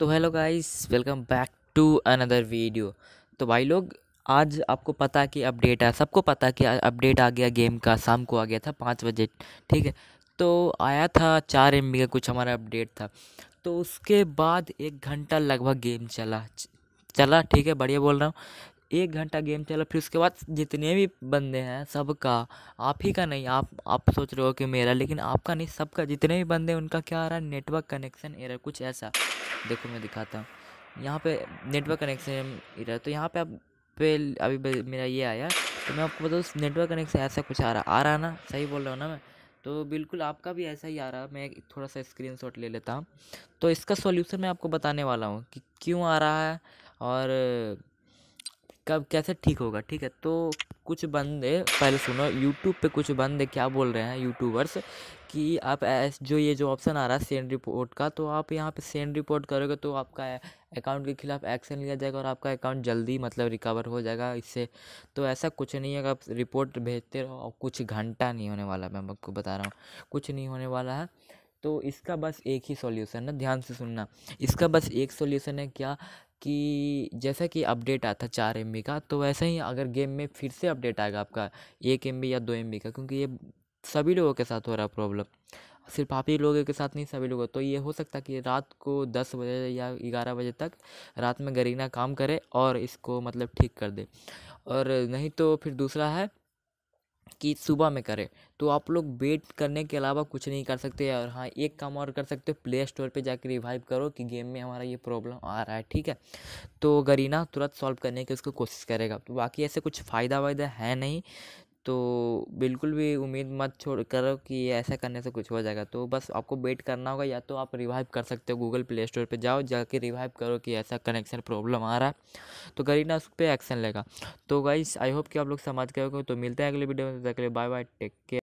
तो hello guys welcome back to another video तो भाई लोग आज आपको पता कि अपडेट आया सबको पता कि अपडेट आ गया गेम का शाम को आ गया था पाँच बजे ठीक है तो आया था चार एम का कुछ हमारा अपडेट था तो उसके बाद एक घंटा लगभग गेम चला चला ठीक है बढ़िया बोल रहा हूँ एक घंटा गेम चला फिर उसके बाद जितने भी बंदे हैं सबका आप ही का नहीं आप आप सोच रहे हो कि मेरा लेकिन आपका नहीं सबका जितने भी बंदे उनका क्या आ रहा है नेटवर्क कनेक्शन एरर कुछ ऐसा देखो मैं दिखाता हूँ यहाँ पे नेटवर्क कनेक्शन इधर तो यहाँ पे आप पे अभी मेरा ये आया तो मैं आपको बताऊँ नेटवर्क कनेक्शन ऐसा कुछ आ रहा आ रहा ना सही बोल रहा हूँ ना मैं तो बिल्कुल आपका भी ऐसा ही आ रहा मैं थोड़ा सा स्क्रीन शॉट ले लेता हूँ तो इसका सोल्यूशन मैं आपको बताने वाला हूँ कि क्यों आ रहा है और कब कैसे ठीक होगा ठीक है तो कुछ बंदे पहले सुनो यूट्यूब पे कुछ बंदे क्या बोल रहे हैं यूट्यूबर्स कि आप जो ये जो ऑप्शन आ रहा है सेंड रिपोर्ट का तो आप यहाँ पे सेंड रिपोर्ट करोगे तो आपका अकाउंट के खिलाफ एक्शन लिया जाएगा और आपका अकाउंट जल्दी मतलब रिकवर हो जाएगा इससे तो ऐसा कुछ नहीं है आप रिपोर्ट भेजते रहो और कुछ घंटा नहीं होने वाला मैं आपको बता रहा हूँ कुछ नहीं होने वाला है तो इसका बस एक ही सॉल्यूशन है ध्यान से सुनना इसका बस एक सॉल्यूशन है क्या कि जैसा कि अपडेट आता है चार एम का तो वैसे ही अगर गेम में फिर से अपडेट आएगा आपका एक एम या दो एम का क्योंकि ये सभी लोगों के साथ हो रहा है प्रॉब्लम सिर्फ आप ही लोगों के साथ नहीं सभी लोगों तो ये हो सकता कि रात को दस बजे या ग्यारह बजे तक रात में गरीना काम करे और इसको मतलब ठीक कर दे और नहीं तो फिर दूसरा है कि सुबह में करें तो आप लोग वेट करने के अलावा कुछ नहीं कर सकते और हाँ एक काम और कर सकते हो प्ले स्टोर पे जाकर रिवाइव करो कि गेम में हमारा ये प्रॉब्लम आ रहा है ठीक है तो गरीना तुरंत सॉल्व करने की उसको कोशिश करेगा तो बाकी ऐसे कुछ फ़ायदा वायदा है नहीं तो बिल्कुल भी उम्मीद मत छोड़ करो कि ऐसा करने से कुछ हो जाएगा तो बस आपको वेट करना होगा या तो आप रिवाइव कर सकते हो गूगल प्ले स्टोर पर जाओ जाके रिवाइव करो कि ऐसा कनेक्शन प्रॉब्लम आ रहा है तो करीना उस पर एक्शन लेगा तो गाइस आई होप कि आप लोग समझ गए हो तो मिलते हैं अगले वीडियो में तो बाय बाय टेक केयर